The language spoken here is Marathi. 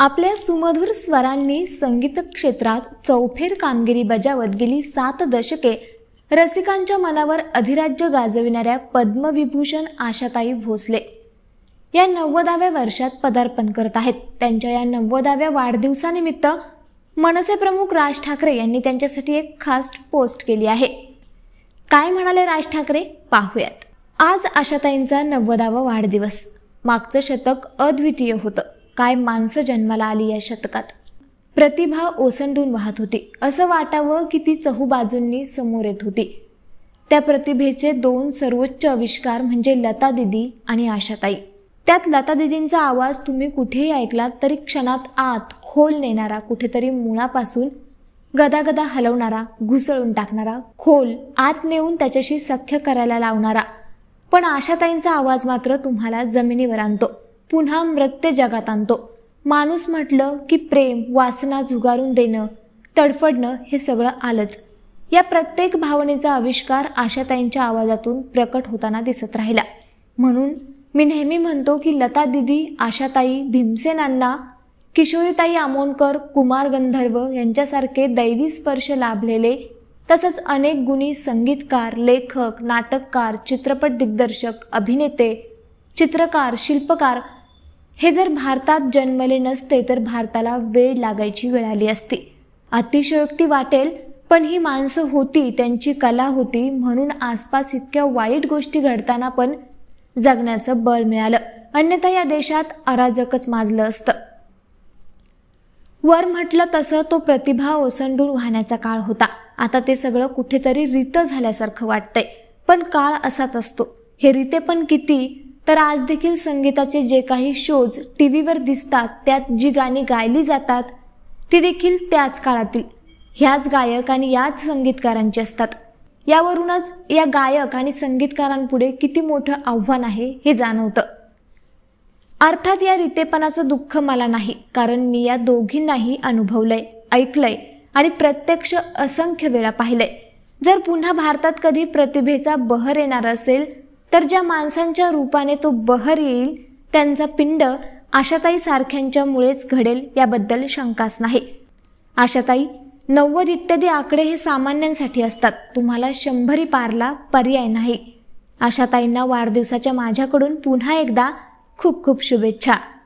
आपल्या सुमधुर स्वरांनी संगीत क्षेत्रात चौफेर कामगिरी बजावत गेली सात दशके रसिकांच्या मनावर अधिराज्य गाजविणाऱ्या पद्मविभूषण आशाताई भोसले या नव्वदाव्या वर्षात पदार्पण करत आहेत त्यांच्या या नव्वदाव्या वाढदिवसानिमित्त मनसे प्रमुख राज ठाकरे यांनी त्यांच्यासाठी एक खास पोस्ट केली आहे काय म्हणाले राज ठाकरे पाहूयात आज आशाताईंचा नव्वदावा वाढदिवस मागचं शतक अद्वितीय होतं काय माणसं जन्माला आली या शतकात प्रतिभा ओसंडून वाहत होती असं वाटावं की ती चहूबाजूंनी समोर येत होती त्या प्रतिभेचे दोन सर्वोच्च आविष्कार म्हणजे लता दिदी आणि आशाताई त्यात लता दिदींचा आवाज तुम्ही कुठेही ऐकलात तरी क्षणात आत खोल नेणारा कुठेतरी मुळापासून गदागदा हलवणारा घुसळून टाकणारा खोल आत नेऊन त्याच्याशी सख्य करायला लावणारा पण आशाताईंचा आवाज मात्र तुम्हाला जमिनीवर आणतो पुन्हा मृत्य जगात आणतो माणूस म्हटलं की प्रेम वासना झुगारून देणं तडफडणं हे सगळं आलंच या प्रत्येक भावनेचा आविष्कार आशाताईंच्या आवाजातून प्रकट होताना दिसत राहिला म्हणून मी नेहमी म्हणतो की लता दिदी आशाताई भीमसेनांना किशोरीताई आमोणकर कुमार गंधर्व यांच्यासारखे दैवी स्पर्श लाभलेले तसंच अनेक गुणी संगीतकार लेखक नाटककार चित्रपट दिग्दर्शक अभिनेते चित्रकार शिल्पकार हे जर भारतात जन्मले नसते तर भारताला वेळ लागायची वेळ आली असती अतिशयोक्ती वाटेल पण ही माणसं होती त्यांची कला होती म्हणून आसपास इतक्या वाईट गोष्टी घडताना पण जगण्याचं बळ मिळालं अन्यथा या देशात अराजकच माजलं असतं वर म्हटलं तसं तो प्रतिभा ओसंडून वाहण्याचा काळ होता आता ते सगळं कुठेतरी रित झाल्यासारखं वाटतंय पण काळ असाच असतो हे रीते पण किती तर आज देखील संगीताचे जे काही शोज टी व्हीवर दिसतात त्यात जी गाणी गायली जातात ती देखील त्याच काळातील ह्याच गायक आणि याच संगीतकारांची असतात यावरूनच या गायक आणि संगीतकारांपुढे किती मोठं आव्हान आहे हे जाणवतं अर्थात या रितेपणाचं दुःख मला नाही कारण मी या दोघींनाही अनुभवलंय ऐकलंय आणि प्रत्यक्ष असंख्य वेळा पाहिलंय जर पुन्हा भारतात कधी प्रतिभेचा बहर येणार असेल तर ज्या माणसांच्या रूपाने तो बहर येईल त्यांचा पिंड आशाताई सारख्यांच्यामुळेच घडेल याबद्दल शंकाच नाही आशाताई नव्वद इत्यादी आकडे हे सामान्यांसाठी असतात तुम्हाला शंभरी पारला पर्याय नाही आशाताईंना वाढदिवसाच्या माझ्याकडून पुन्हा एकदा खूप खूप शुभेच्छा